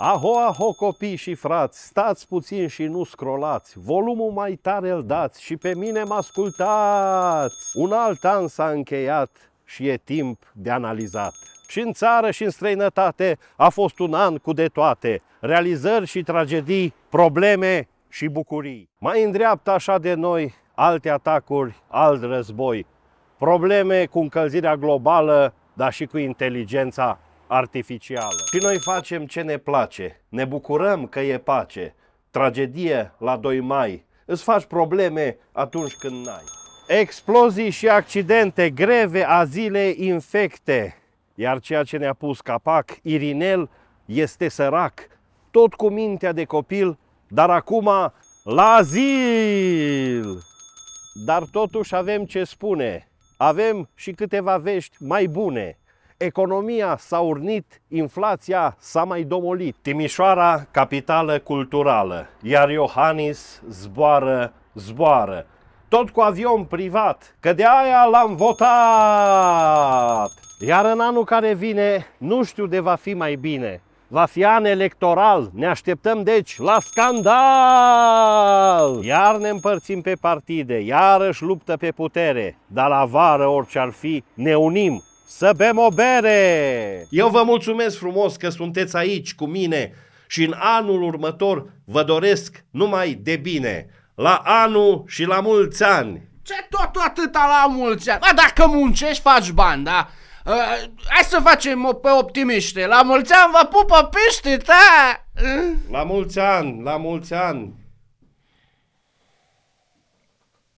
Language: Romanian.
Aho, aho, copii și frați, stați puțin și nu scrolați, volumul mai tare îl dați și pe mine mă ascultați! Un alt an s-a încheiat și e timp de analizat. Și în țară și în străinătate a fost un an cu de toate, realizări și tragedii, probleme și bucurii. Mai îndreaptă așa de noi alte atacuri, alt război, probleme cu încălzirea globală, dar și cu inteligența artificială. Și noi facem ce ne place, ne bucurăm că e pace, tragedie la 2 mai, îți faci probleme atunci când n-ai. Explozii și accidente greve a infecte, iar ceea ce ne-a pus capac, Irinel, este sărac, tot cu mintea de copil, dar acum la zil! Dar totuși avem ce spune, avem și câteva vești mai bune. Economia s-a urnit, inflația s-a mai domolit. Timișoara, capitală culturală, iar Iohannis zboară, zboară. Tot cu avion privat, că de aia l-am votat! Iar în anul care vine, nu știu de va fi mai bine. Va fi an electoral, ne așteptăm deci la scandal! Iar ne împărțim pe partide, iarăși luptă pe putere, dar la vară orice ar fi, ne unim să bem o bere! Eu vă mulțumesc frumos că sunteți aici cu mine și în anul următor vă doresc numai de bine. La anul și la mulți ani! Ce tot atâta la mulți ani? Bă, dacă muncești, faci bani, da? Uh, hai să facem o pe optimiște. La mulți ani vă pupă pește, da? La mulți ani, la mulți ani.